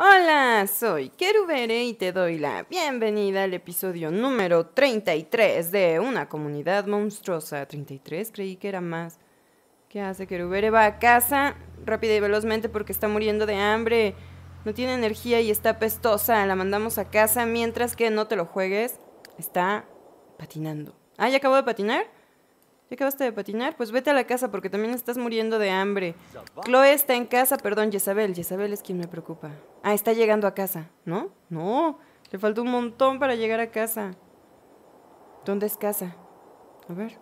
Hola, soy Kerubere y te doy la bienvenida al episodio número 33 de Una comunidad monstruosa. 33, creí que era más. ¿Qué hace Kerubere? Va a casa rápida y velozmente porque está muriendo de hambre. No tiene energía y está pestosa. La mandamos a casa mientras que no te lo juegues. Está patinando. Ah, ya acabo de patinar. ¿Ya acabaste de patinar? Pues vete a la casa porque también estás muriendo de hambre. Chloe está en casa, perdón, Jezabel. Jezabel es quien me preocupa. Ah, está llegando a casa, ¿no? No, le faltó un montón para llegar a casa. ¿Dónde es casa? A ver.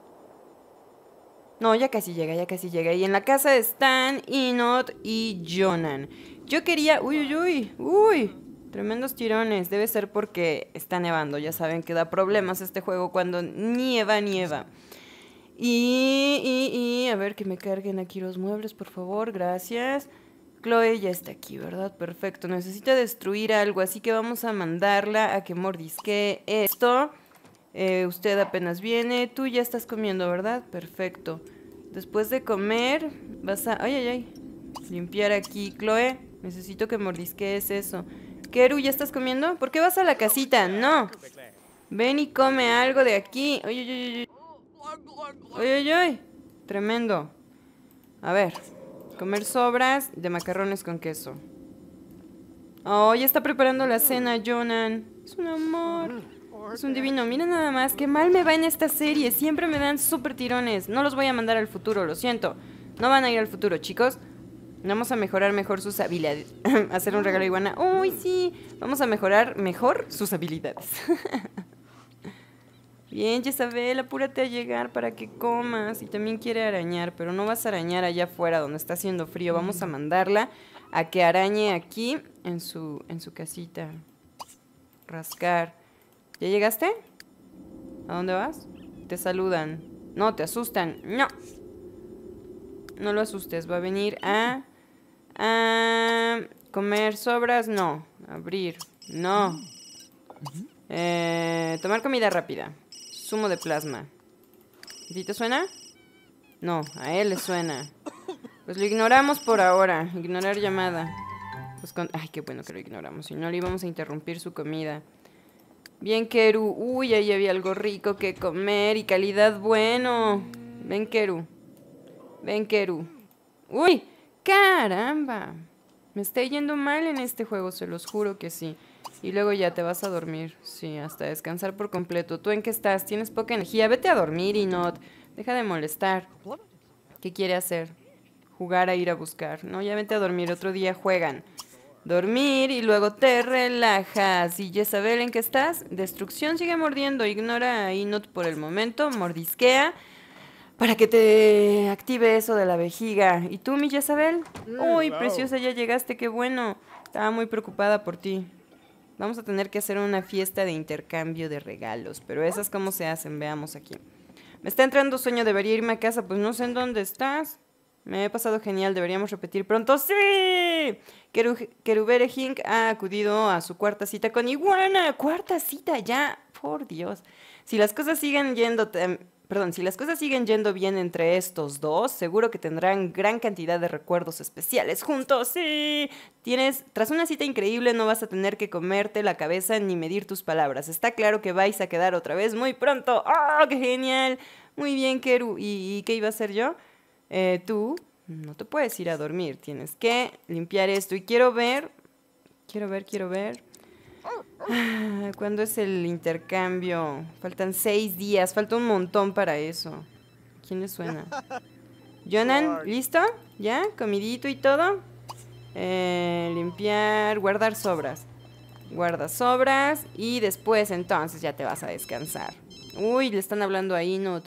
No, ya casi llega, ya casi llega. Y en la casa están Inot y Jonan. Yo quería... Uy, uy, uy, uy. Tremendos tirones. Debe ser porque está nevando. Ya saben que da problemas este juego cuando nieva, nieva. Y, y, y, a ver que me carguen aquí los muebles, por favor, gracias. Chloe ya está aquí, ¿verdad? Perfecto, necesita destruir algo, así que vamos a mandarla a que mordisque esto. Eh, usted apenas viene, tú ya estás comiendo, ¿verdad? Perfecto. Después de comer, vas a... Ay, ay, ay. Limpiar aquí, Chloe. Necesito que mordisquees eso. Keru, ¿ya estás comiendo? ¿Por qué vas a la casita? No. Ven y come algo de aquí. ¡Oye, oye, ay! Tremendo. A ver, comer sobras de macarrones con queso. Oh, ya está preparando la cena, Jonan. Es un amor. Es un divino. Mira nada más, qué mal me va en esta serie. Siempre me dan súper tirones. No los voy a mandar al futuro, lo siento. No van a ir al futuro, chicos. Vamos a mejorar mejor sus habilidades. Hacer un regalo iguana. Uy, sí. Vamos a mejorar mejor sus habilidades. Bien, Jezabel, apúrate a llegar para que comas. Y también quiere arañar, pero no vas a arañar allá afuera donde está haciendo frío. Vamos a mandarla a que arañe aquí en su, en su casita. Rascar. ¿Ya llegaste? ¿A dónde vas? Te saludan. No, te asustan. No. No lo asustes. Va a venir a... a comer sobras, no. Abrir, no. Eh, tomar comida rápida. Sumo de plasma. ¿A ti te suena? No, a él le suena. Pues lo ignoramos por ahora. Ignorar llamada. Pues Ay, qué bueno que lo ignoramos. Si no, le íbamos a interrumpir su comida. Bien, Keru. Uy, ahí había algo rico que comer y calidad bueno. Ven, Keru. Ven, Keru. Uy, caramba. Me está yendo mal en este juego, se los juro que sí. Y luego ya te vas a dormir. Sí, hasta descansar por completo. ¿Tú en qué estás? Tienes poca energía. Vete a dormir, Inot. Deja de molestar. ¿Qué quiere hacer? Jugar a ir a buscar. No, ya vete a dormir. Otro día juegan. Dormir y luego te relajas. ¿Y Jezabel en qué estás? Destrucción sigue mordiendo. Ignora a Inot por el momento. Mordisquea para que te active eso de la vejiga. ¿Y tú, mi Jezabel? Mm, ¡Uy, preciosa, ya llegaste! ¡Qué bueno! Estaba muy preocupada por ti. Vamos a tener que hacer una fiesta de intercambio de regalos, pero esas cómo se hacen, veamos aquí. Me está entrando sueño, debería irme a casa, pues no sé en dónde estás. Me he pasado genial, deberíamos repetir pronto. ¡Sí! Kerubere Hink ha acudido a su cuarta cita con Iguana. ¡Cuarta cita ya! Por Dios. Si las cosas siguen yendo perdón, si las cosas siguen yendo bien entre estos dos, seguro que tendrán gran cantidad de recuerdos especiales juntos. Sí, tienes, tras una cita increíble no vas a tener que comerte la cabeza ni medir tus palabras. Está claro que vais a quedar otra vez muy pronto. ¡Oh, qué genial! Muy bien, Keru. ¿Y, qué iba a hacer yo? Eh, tú no te puedes ir a dormir, tienes que limpiar esto. Y quiero ver, quiero ver, quiero ver. Ah, ¿Cuándo es el intercambio? Faltan seis días, falta un montón para eso. ¿Quién le suena? Jonan, ¿listo? ¿Ya? ¿Comidito y todo? Eh, limpiar, guardar sobras. Guarda sobras y después entonces ya te vas a descansar. Uy, le están hablando a Inut.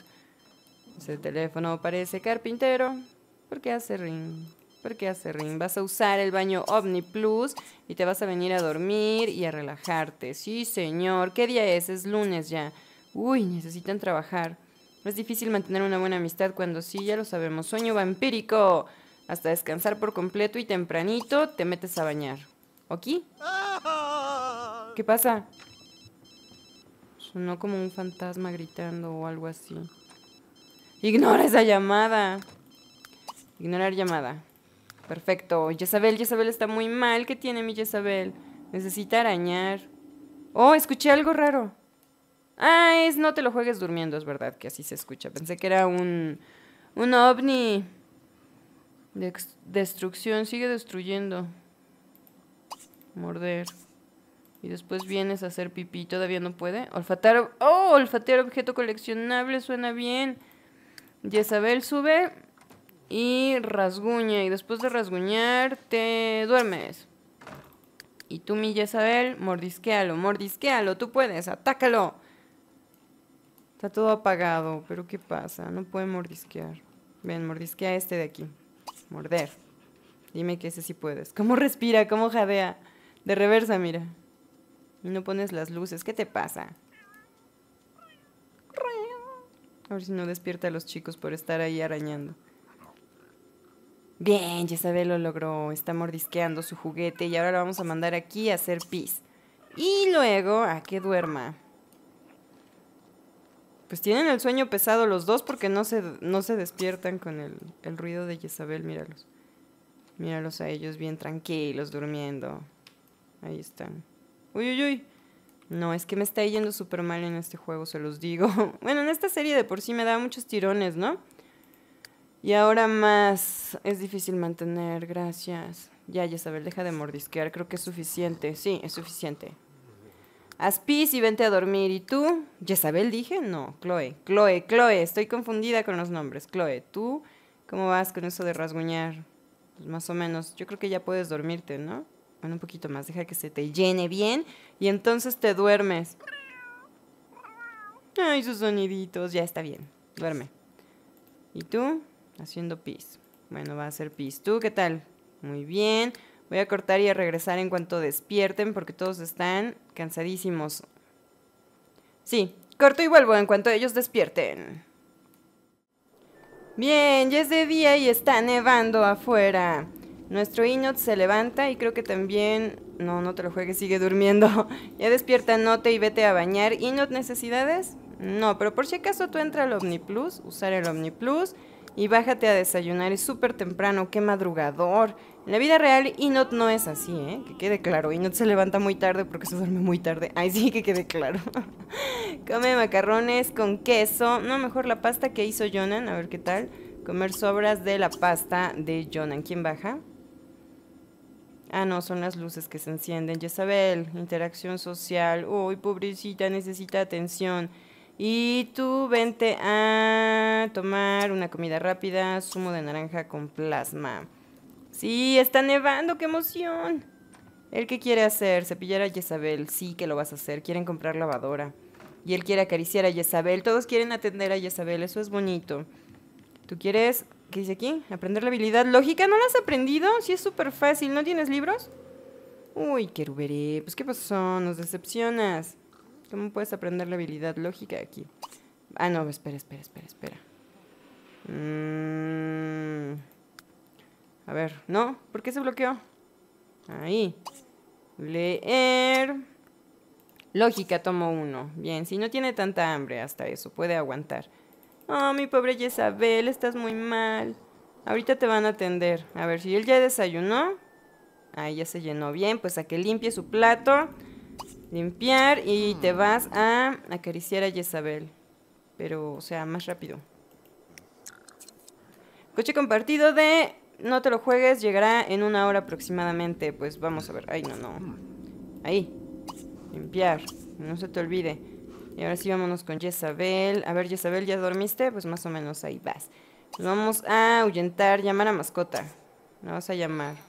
Ese teléfono parece carpintero. ¿Por qué hace ring? porque hace Rin? Vas a usar el baño Omni Plus y te vas a venir a dormir y a relajarte. Sí, señor. ¿Qué día es? Es lunes ya. Uy, necesitan trabajar. Es difícil mantener una buena amistad cuando sí, ya lo sabemos. Sueño vampírico. Hasta descansar por completo y tempranito te metes a bañar. ¿Aquí? ¿Qué pasa? Sonó como un fantasma gritando o algo así. Ignora esa llamada. Ignorar llamada. Perfecto. Jezabel, Jezabel está muy mal. ¿Qué tiene mi Jezabel? Necesita arañar. Oh, escuché algo raro. Ay, ah, no te lo juegues durmiendo, es verdad que así se escucha. Pensé que era un, un ovni. De destrucción, sigue destruyendo. Morder. Y después vienes a hacer pipí, todavía no puede. Olfatar, oh, olfatear objeto coleccionable, suena bien. Jezabel sube y rasguña. Y después de rasguñar, te duermes. Y tú, mi Isabel, mordisquealo, mordisquealo. Tú puedes, atácalo. Está todo apagado. Pero ¿qué pasa? No puede mordisquear. Ven, mordisquea este de aquí. Morder. Dime que ese sí puedes. ¿Cómo respira? ¿Cómo jadea? De reversa, mira. Y no pones las luces. ¿Qué te pasa? A ver si no despierta a los chicos por estar ahí arañando. Bien, Jezabel lo logró. Está mordisqueando su juguete y ahora lo vamos a mandar aquí a hacer pis. Y luego a que duerma. Pues tienen el sueño pesado los dos porque no se, no se despiertan con el, el ruido de Jezabel. Míralos. Míralos a ellos bien tranquilos, durmiendo. Ahí están. Uy, uy, uy. No, es que me está yendo súper mal en este juego, se los digo. bueno, en esta serie de por sí me da muchos tirones, ¿no? Y ahora más es difícil mantener, gracias. Ya, Isabel, deja de mordisquear, creo que es suficiente. Sí, es suficiente. Aspis y vente a dormir. ¿Y tú? Yesabel dije? No, Chloe. Chloe, Chloe, estoy confundida con los nombres. Chloe, ¿tú cómo vas con eso de rasguñar? Pues más o menos, yo creo que ya puedes dormirte, ¿no? Bueno, un poquito más, deja que se te llene bien y entonces te duermes. Ay, sus soniditos, ya está bien, duerme. ¿Y tú? Haciendo pis. Bueno, va a hacer pis. ¿Tú qué tal? Muy bien. Voy a cortar y a regresar en cuanto despierten porque todos están cansadísimos. Sí, corto y vuelvo en cuanto ellos despierten. Bien, ya es de día y está nevando afuera. Nuestro Inot se levanta y creo que también... No, no te lo juegues, sigue durmiendo. ya despierta, note y vete a bañar. ¿Inot necesidades? No, pero por si acaso tú entras al Plus, usar el Omni Plus y bájate a desayunar, es súper temprano, qué madrugador. En la vida real, Inot no es así, ¿eh? Que quede claro, Inot se levanta muy tarde porque se duerme muy tarde. Ay, sí, que quede claro. Come macarrones con queso, no, mejor la pasta que hizo Jonan, a ver qué tal. Comer sobras de la pasta de Jonan. ¿Quién baja? Ah, no, son las luces que se encienden. Jezabel, interacción social. Uy, pobrecita, necesita atención. Y tú vente a tomar una comida rápida, zumo de naranja con plasma. Sí, está nevando, qué emoción. ¿El qué quiere hacer? Cepillar a Isabel. Sí, que lo vas a hacer. Quieren comprar lavadora. Y él quiere acariciar a Yesabel. Todos quieren atender a Yesabel, Eso es bonito. ¿Tú quieres ¿Qué dice aquí? Aprender la habilidad lógica. ¿No la has aprendido? Sí, es súper fácil. ¿No tienes libros? Uy, querubere. Pues, ¿qué pasó? Nos decepcionas. ¿Cómo puedes aprender la habilidad lógica aquí? Ah, no, espera, espera, espera, espera. Mm. A ver, ¿no? ¿Por qué se bloqueó? Ahí. Leer. Lógica, tomo uno. Bien, si no tiene tanta hambre hasta eso, puede aguantar. Oh, mi pobre Isabel, estás muy mal. Ahorita te van a atender. A ver, si él ya desayunó. Ahí ya se llenó bien, pues a que limpie su plato. Limpiar y te mm. vas a acariciar a Jezabel. Pero, o sea, más rápido. Coche compartido de no te lo juegues, llegará en una hora aproximadamente. Pues vamos a ver. Ay, no, no. Ahí. Limpiar. No se te olvide. Y ahora sí vámonos con Jezabel. A ver, Jezabel, ¿ya dormiste? Pues más o menos ahí vas. vamos a ahuyentar, llamar a mascota. ¿Nos vas a llamar.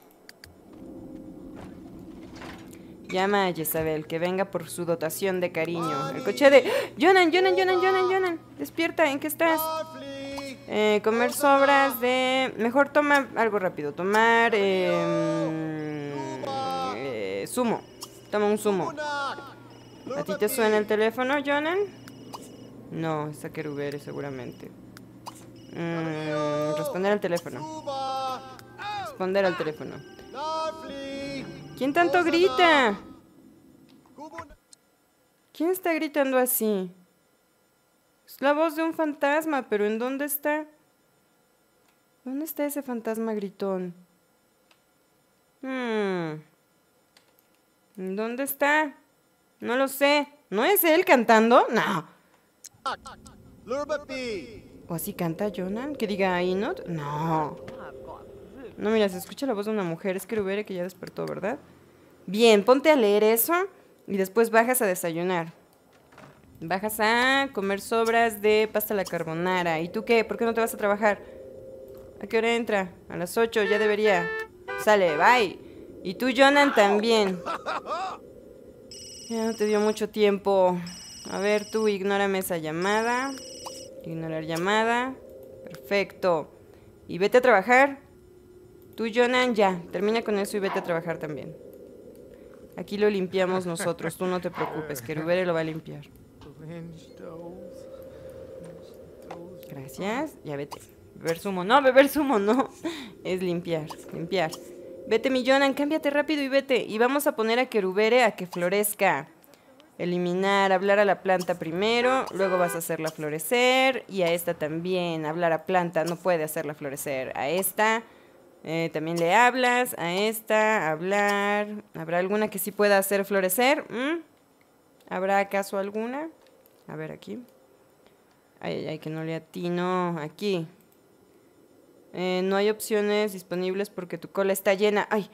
Llama a Jezabel, que venga por su dotación de cariño. El coche de... Jonan, Jonan, Jonan, Jonan, Jonan. Despierta, ¿en qué estás? Eh, comer sobras de... Mejor toma algo rápido. Tomar... sumo. Em, eh, toma un sumo. ¿A ti te suena el teléfono, Jonan? No, está Kerubere seguramente. Mm, responder al teléfono. Responder al teléfono. ¿Quién tanto grita? ¿Quién está gritando así? Es la voz de un fantasma, pero ¿en dónde está? ¿Dónde está ese fantasma gritón? Hmm. dónde está? No lo sé. ¿No es él cantando? No. ¿O así canta Jonan? ¿Que diga Inot? No. No, mira, se escucha la voz de una mujer. Es que Kerubere que ya despertó, ¿verdad? Bien, ponte a leer eso y después bajas a desayunar. Bajas a comer sobras de pasta a la carbonara. ¿Y tú qué? ¿Por qué no te vas a trabajar? ¿A qué hora entra? A las 8, ya debería. Sale, bye. Y tú, Jonan, también. Ya no te dio mucho tiempo. A ver, tú, ignórame esa llamada. Ignorar llamada. Perfecto. Y vete a trabajar. Tú, Jonan, ya. Termina con eso y vete a trabajar también. Aquí lo limpiamos nosotros, tú no te preocupes, Kerubere lo va a limpiar. Gracias, ya vete. Beber sumo. no, beber sumo no. Es limpiar, limpiar. Vete, mi Jonan, cámbiate rápido y vete. Y vamos a poner a Kerubere a que florezca. Eliminar, hablar a la planta primero, luego vas a hacerla florecer. Y a esta también, hablar a planta, no puede hacerla florecer. A esta... Eh, también le hablas a esta, hablar. ¿Habrá alguna que sí pueda hacer florecer? ¿Mm? ¿Habrá acaso alguna? A ver aquí. Ay, ay, que no le atino. Aquí. Eh, no hay opciones disponibles porque tu cola está llena. Ay,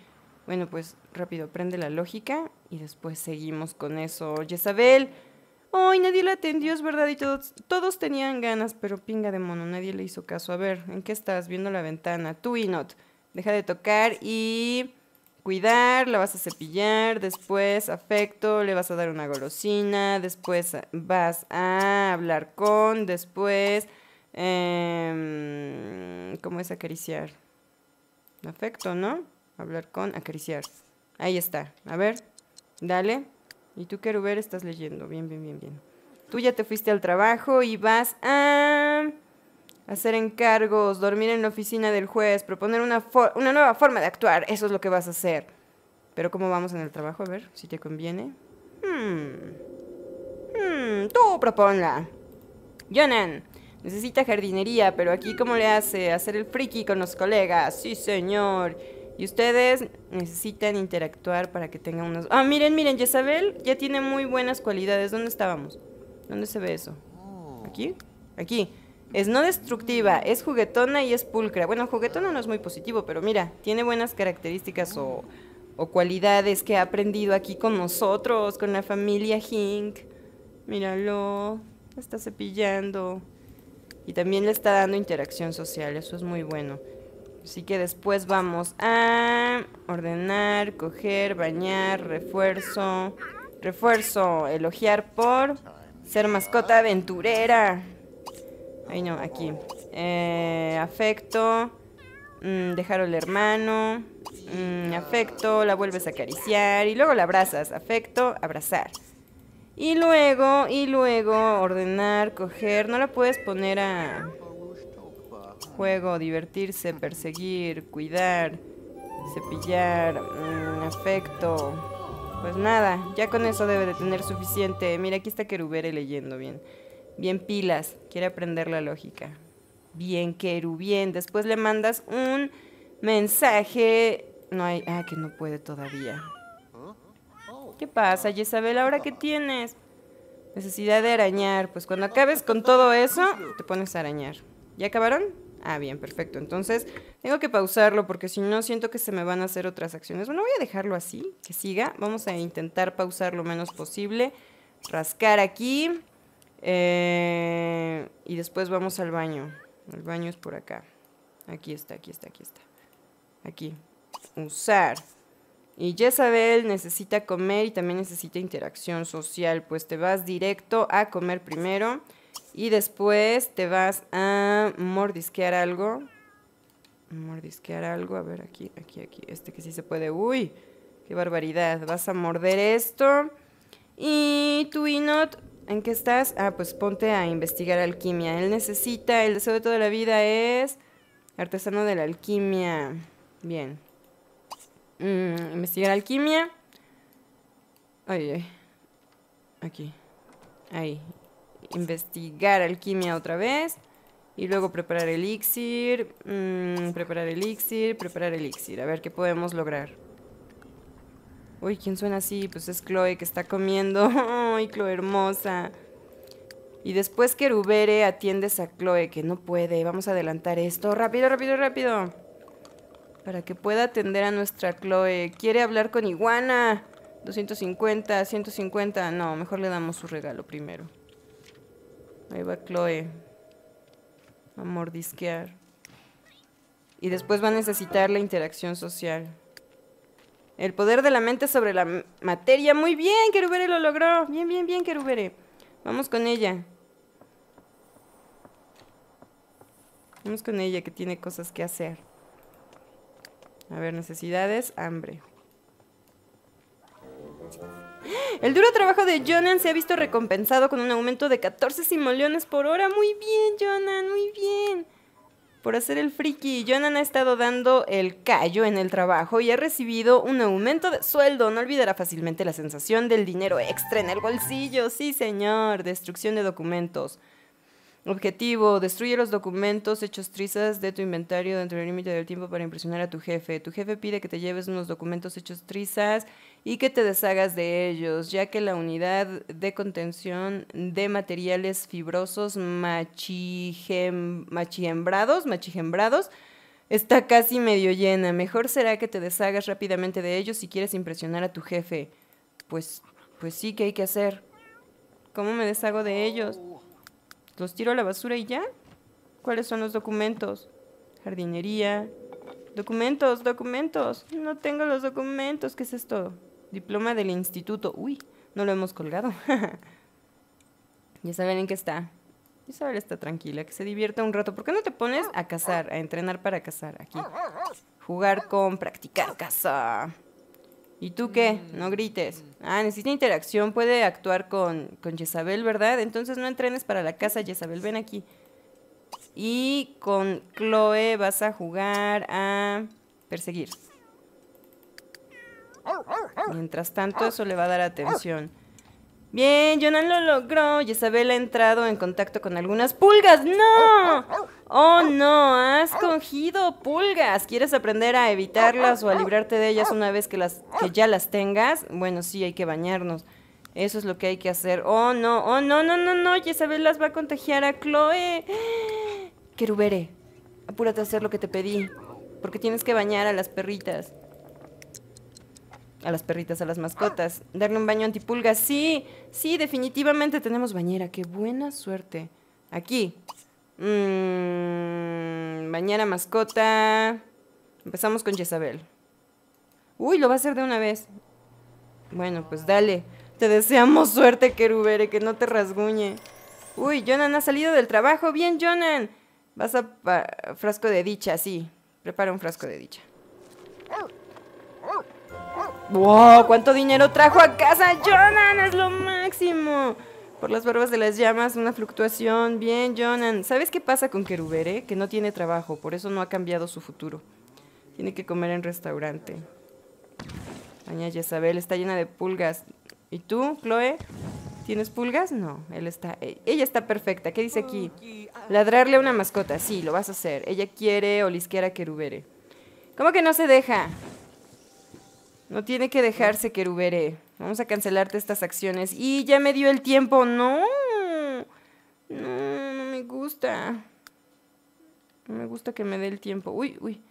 bueno, pues rápido, prende la lógica y después seguimos con eso. isabel. Ay, nadie la atendió, es verdad, y todos, tenían ganas, pero pinga de mono, nadie le hizo caso. A ver, ¿en qué estás? Viendo la ventana. Tú, not Deja de tocar y cuidar, la vas a cepillar, después afecto, le vas a dar una golosina, después vas a hablar con, después... Em, ¿Cómo es acariciar? Afecto, ¿no? Hablar con, acariciar. Ahí está. A ver, dale. Y tú, ver, estás leyendo. Bien, bien, bien, bien. Tú ya te fuiste al trabajo y vas a hacer encargos, dormir en la oficina del juez, proponer una, una nueva forma de actuar. Eso es lo que vas a hacer. Pero ¿cómo vamos en el trabajo? A ver, si te conviene. Hmm. Hmm, tú proponla. Jonan, necesita jardinería, pero aquí ¿cómo le hace? Hacer el friki con los colegas. Sí, señor. Y ustedes necesitan interactuar para que tengan unos... Ah, miren, miren, Jezabel ya tiene muy buenas cualidades. ¿Dónde estábamos? ¿Dónde se ve eso? Oh. ¿Aquí? Aquí. Es no destructiva, es juguetona y es pulcra. Bueno, juguetona no es muy positivo, pero mira, tiene buenas características o, o cualidades que ha aprendido aquí con nosotros, con la familia Hink. Míralo, está cepillando. Y también le está dando interacción social, eso es muy bueno. Así que después vamos a ordenar, coger, bañar, refuerzo, refuerzo, elogiar por ser mascota aventurera. Ay, no, aquí. Eh, afecto. Mm, dejar al hermano. Mm, afecto, la vuelves a acariciar. Y luego la abrazas. Afecto, abrazar. Y luego, y luego, ordenar, coger. No la puedes poner a juego, divertirse, perseguir, cuidar, cepillar, mm, afecto. Pues nada, ya con eso debe de tener suficiente. Mira, aquí está Kerubere leyendo bien. Bien pilas, quiere aprender la lógica. Bien bien. Después le mandas un mensaje. No hay... Ah, que no puede todavía. ¿Qué pasa, Jezabel? ¿Ahora qué tienes? Necesidad de arañar. Pues cuando acabes con todo eso, te pones a arañar. ¿Ya acabaron? Ah, bien, perfecto. Entonces, tengo que pausarlo porque si no, siento que se me van a hacer otras acciones. Bueno, voy a dejarlo así, que siga. Vamos a intentar pausar lo menos posible. Rascar aquí. Eh, y después vamos al baño. El baño es por acá. Aquí está, aquí está, aquí está. Aquí. Usar. Y Jezabel necesita comer y también necesita interacción social. Pues te vas directo a comer primero. Y después te vas a mordisquear algo. Mordisquear algo. A ver, aquí, aquí, aquí. Este que sí se puede. ¡Uy! ¡Qué barbaridad! Vas a morder esto. Y tu ¿En qué estás? Ah, pues ponte a investigar alquimia. Él necesita, el deseo de toda la vida es artesano de la alquimia. Bien. Mm, investigar alquimia. Ay, Aquí. Ahí. Investigar alquimia otra vez. Y luego preparar elixir. Mm, preparar elixir, preparar elixir. A ver qué podemos lograr. Uy, ¿quién suena así? Pues es Chloe que está comiendo. ¡Ay, Chloe hermosa! Y después querubere, atiendes a Chloe, que no puede. Vamos a adelantar esto. ¡Rápido, rápido, rápido! Para que pueda atender a nuestra Chloe. Quiere hablar con Iguana. 250, 150. No, mejor le damos su regalo primero. Ahí va Chloe. A mordisquear. Y después va a necesitar la interacción social. El poder de la mente sobre la materia. Muy bien, Kerubere lo logró. Bien, bien, bien, Kerubere. Vamos con ella. Vamos con ella que tiene cosas que hacer. A ver, necesidades, hambre. El duro trabajo de Jonan se ha visto recompensado con un aumento de 14 simoleones por hora. Muy bien, Jonan, muy bien por hacer el friki. Jonan ha estado dando el callo en el trabajo y ha recibido un aumento de sueldo. No olvidará fácilmente la sensación del dinero extra en el bolsillo. Sí, señor. Destrucción de documentos. Objetivo, destruye los documentos hechos trizas de tu inventario dentro del límite del tiempo para impresionar a tu jefe. Tu jefe pide que te lleves unos documentos hechos trizas y que te deshagas de ellos, ya que la unidad de contención de materiales fibrosos machijembrados, está casi medio llena. Mejor será que te deshagas rápidamente de ellos si quieres impresionar a tu jefe. Pues, pues sí que hay que hacer. ¿Cómo me deshago de ellos? ¿Los tiro a la basura y ya? ¿Cuáles son los documentos? Jardinería. Documentos, documentos. No tengo los documentos. ¿Qué es esto? Diploma del instituto. Uy, no lo hemos colgado. ya saben en qué está. Isabel está tranquila, que se divierta un rato. ¿Por qué no te pones a cazar, a entrenar para cazar aquí? Jugar con practicar caza. ¿Y tú qué? No mm. grites. Ah, necesita interacción, puede actuar con, con Jezabel, ¿verdad? Entonces no entrenes para la casa, Jezabel, ven aquí. Y con Chloe vas a jugar a perseguir. Mientras tanto, eso le va a dar atención. Bien, Jonan lo logró. Isabel ha entrado en contacto con algunas pulgas. ¡No! Oh, no, has cogido pulgas. ¿Quieres aprender a evitarlas o a librarte de ellas una vez que, las, que ya las tengas? Bueno, sí, hay que bañarnos. Eso es lo que hay que hacer. Oh, no, oh, no, no, no, no. Isabel las va a contagiar a Chloe. Querubere, apúrate a hacer lo que te pedí, porque tienes que bañar a las perritas a las perritas, a las mascotas. Ah. Darle un baño antipulga Sí, sí, definitivamente tenemos bañera. Qué buena suerte. Aquí. Mmm... bañera mascota. Empezamos con Jezabel. Uy, lo va a hacer de una vez. Bueno, pues dale. Te deseamos suerte, querubere, que no te rasguñe. Uy, Jonan ha salido del trabajo. Bien, Jonan. Vas a frasco de dicha, sí. Prepara un frasco de dicha. ¡Wow! ¿Cuánto dinero trajo a casa Jonan? ¡Es lo máximo! Por las barbas de las llamas, una fluctuación. Bien, Jonan. ¿Sabes qué pasa con Kerubere? Que no tiene trabajo, por eso no ha cambiado su futuro. Tiene que comer en restaurante. y Isabel está llena de pulgas. ¿Y tú, Chloe? ¿Tienes pulgas? No, él está. E-, ella está perfecta. ¿Qué dice aquí? Ah. Ladrarle a una mascota. Sí, lo vas a hacer. Ella quiere olisquear a Kerubere ¿Cómo que no se deja? No tiene que dejarse, querubere. Vamos a cancelarte estas acciones. Y ya me dio el tiempo. No. No, me gusta. No me gusta que me dé el tiempo. Uy, uy.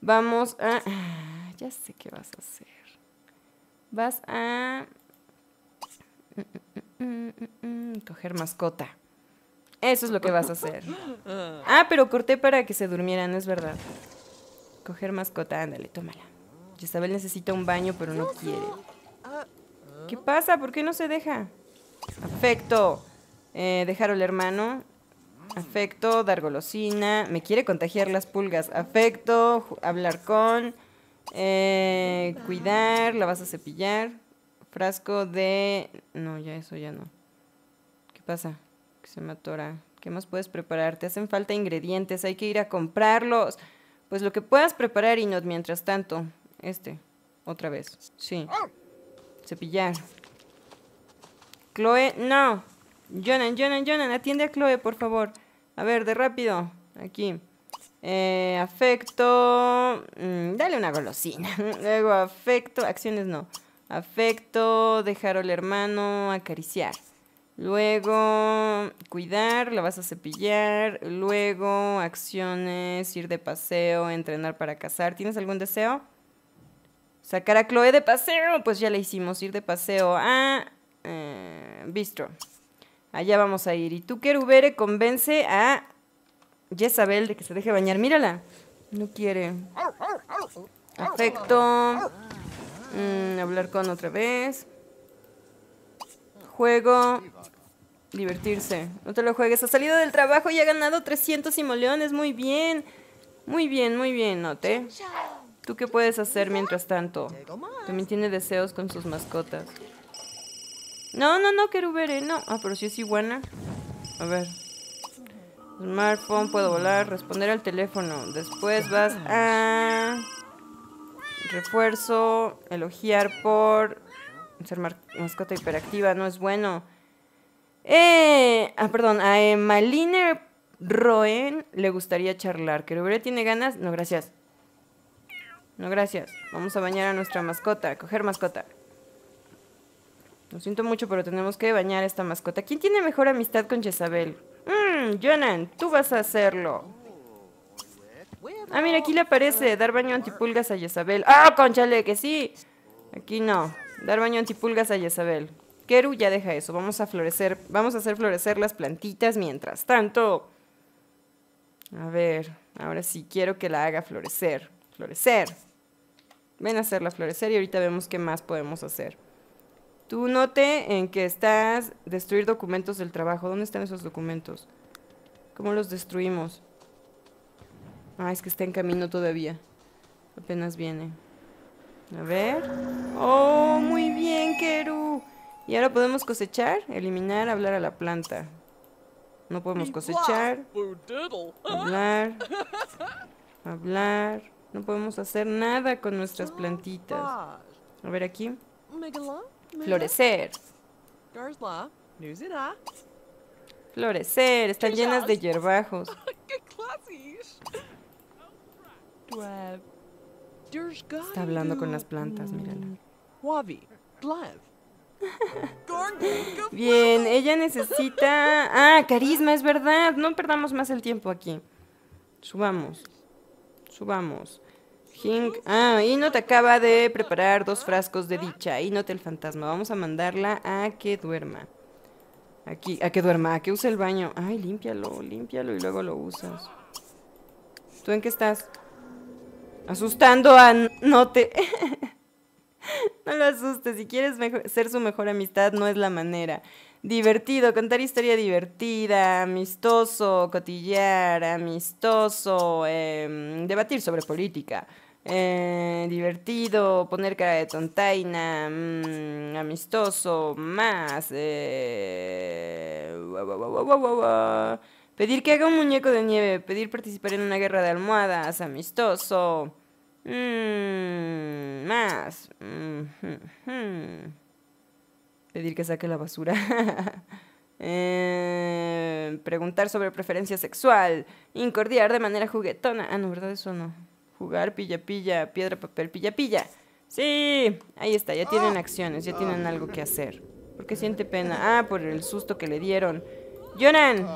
Vamos a... Ah, ya sé qué vas a hacer. Vas a... Coger mascota. Eso es lo que vas a hacer. Ah, pero corté para que se durmieran, es verdad. Coger mascota, ándale, tómala. Isabel necesita un baño, pero no quiere. ¿Qué pasa? ¿Por qué no se deja? Afecto. Eh, dejar al hermano. Afecto, dar golosina. Me quiere contagiar las pulgas. Afecto, hablar con. Eh, cuidar, la vas a cepillar. Frasco de... No, ya eso ya no. ¿Qué pasa? Que se me atora. ¿Qué más puedes preparar? Te hacen falta ingredientes, hay que ir a comprarlos. Pues lo que puedas preparar, no mientras tanto. Este. Otra vez. Sí. Oh. Cepillar. Chloe, no. Jonan, Jonan, Jonan, atiende a Chloe, por favor. A ver, de rápido. Aquí. Eh, afecto. Mm, dale una golosina. Luego, afecto. Acciones no. Afecto, dejar al hermano, acariciar. Luego, cuidar, la vas a cepillar. Luego, acciones, ir de paseo, entrenar para cazar. ¿Tienes algún deseo? Sacar a Chloe de paseo. Pues ya le hicimos ir de paseo a eh, Bistro. Allá vamos a ir. Y tú, Kerubere, convence a Jezabel de que se deje bañar. Mírala. No quiere. Afecto. Mm, hablar con otra vez. Juego. Divertirse. No te lo juegues. Ha salido del trabajo y ha ganado 300 simoleones. Muy bien. Muy bien, muy bien, Note. ¿Tú qué puedes hacer mientras tanto? También tiene deseos con sus mascotas. No, no, no, querubere, no. Ah, pero si es iguana. A ver. Smartphone, puedo volar, responder al teléfono. Después vas a... Refuerzo, elogiar por... Ser mascota hiperactiva, no es bueno. Eh, ah, perdón, a Maline Roen le gustaría charlar. Querubere tiene ganas. No, gracias. No, gracias. Vamos a bañar a nuestra mascota, coger mascota. Lo siento mucho, pero tenemos que bañar a esta mascota. ¿Quién tiene mejor amistad con Jezabel? Mmm, Jonan, tú vas a hacerlo. Ah, mira, aquí le aparece. Dar baño antipulgas a Jezabel. ¡Ah, conchale, que sí! Aquí no. Dar baño antipulgas a Jezabel. Keru ya deja eso. Vamos a florecer. Vamos a hacer florecer las plantitas mientras tanto. A ver, ahora sí quiero que la haga florecer. Florecer. Ven a hacerla florecer y ahorita vemos qué más podemos hacer. Tú note en que estás destruir documentos del trabajo. ¿Dónde están esos documentos? ¿Cómo los destruimos? Ah, es que está en camino todavía. Apenas viene. A ver. ¡Oh, muy bien, Keru! Y ahora podemos cosechar, eliminar, hablar a la planta. No podemos cosechar. Hablar. Hablar. No podemos hacer nada con nuestras ah, plantitas. Ah. A ver aquí. Florecer. Florecer. Están llenas de hierbajos. Está hablando con las plantas, mírala. Bien, ella necesita... Ah, carisma, es verdad. No perdamos más el tiempo aquí. Subamos. Subamos. Hink. Ah, te acaba de preparar dos frascos de dicha. te el fantasma. Vamos a mandarla a que duerma. Aquí, a que duerma, a que use el baño. Ay, límpialo, límpialo y luego lo usas. ¿Tú en qué estás? Asustando a te. no lo asustes. Si quieres ser su mejor amistad, no es la manera divertido, contar historia divertida, amistoso, cotillar, amistoso, em, debatir sobre política. Eh, divertido, poner cara de tontaina, mm, amistoso, más. Eh, pedir que haga un muñeco de nieve, pedir participar en una guerra de almohadas, amistoso, mm, más. Mm, Pedir que saque la basura. Eh, preguntar sobre preferencia sexual. Incordiar de manera juguetona. Ah, no, ¿verdad? Eso no. Jugar, pilla, pilla, piedra, papel, pilla, pilla. Sí, ahí está, ya tienen acciones, ya tienen algo que hacer. porque siente pena? Ah, por el susto que le dieron. Jonan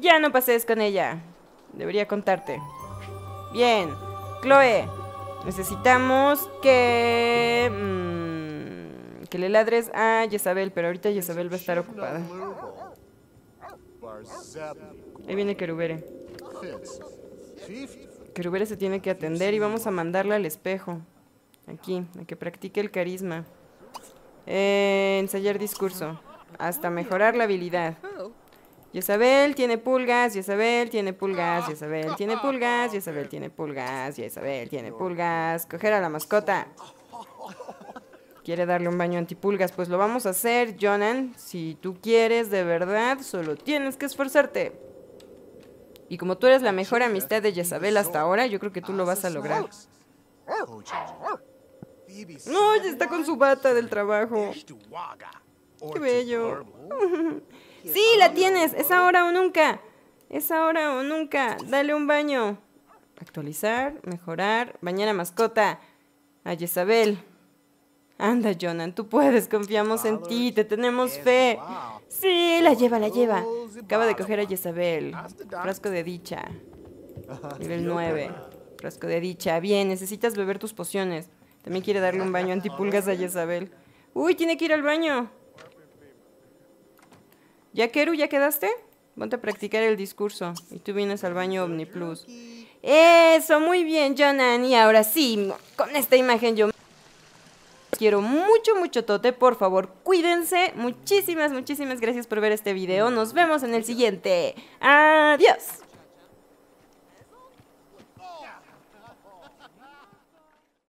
Ya no pases con ella. Debería contarte. Bien. Chloe, necesitamos que... Mm, que le ladres a Jezabel, pero ahorita Jezabel va a estar ocupada. Ahí viene Kerubere Kerubere se tiene que atender y vamos a mandarla al espejo. Aquí, a que practique el carisma. Eh, ensayar discurso. Hasta mejorar la habilidad. Isabel tiene pulgas, Isabel tiene pulgas, Isabel tiene pulgas, Isabel tiene pulgas, Isabel tiene pulgas. Coger a la mascota quiere darle un baño antipulgas, pues lo vamos a hacer, Jonan. Si tú quieres de verdad, solo tienes que esforzarte. Y como tú eres la mejor amistad de Jezabel hasta ahora, yo creo que tú lo vas a lograr. No, ya está con su bata del trabajo. Qué bello. Sí, la tienes. Es ahora o nunca. Es ahora o nunca. Dale un baño. Actualizar, mejorar, bañar a mascota. A Jezabel. Anda, Jonan, tú puedes, confiamos en ti, te tenemos fe. Sí, la lleva, la lleva. Acaba de coger a Jezabel. Frasco de dicha. Nivel 9. Frasco de dicha. Bien, necesitas beber tus pociones. También quiere darle un baño antipulgas a Isabel. ¡Uy, tiene que ir al baño! ¿Ya, Keru, ¿ya quedaste? Ponte a practicar el discurso. Y tú vienes al baño Omniplus. Eso, muy bien, Jonan. Y ahora sí, con esta imagen yo quiero mucho, mucho tote. Por favor, cuídense. Muchísimas, muchísimas gracias por ver este video. Nos vemos en el siguiente. Adiós.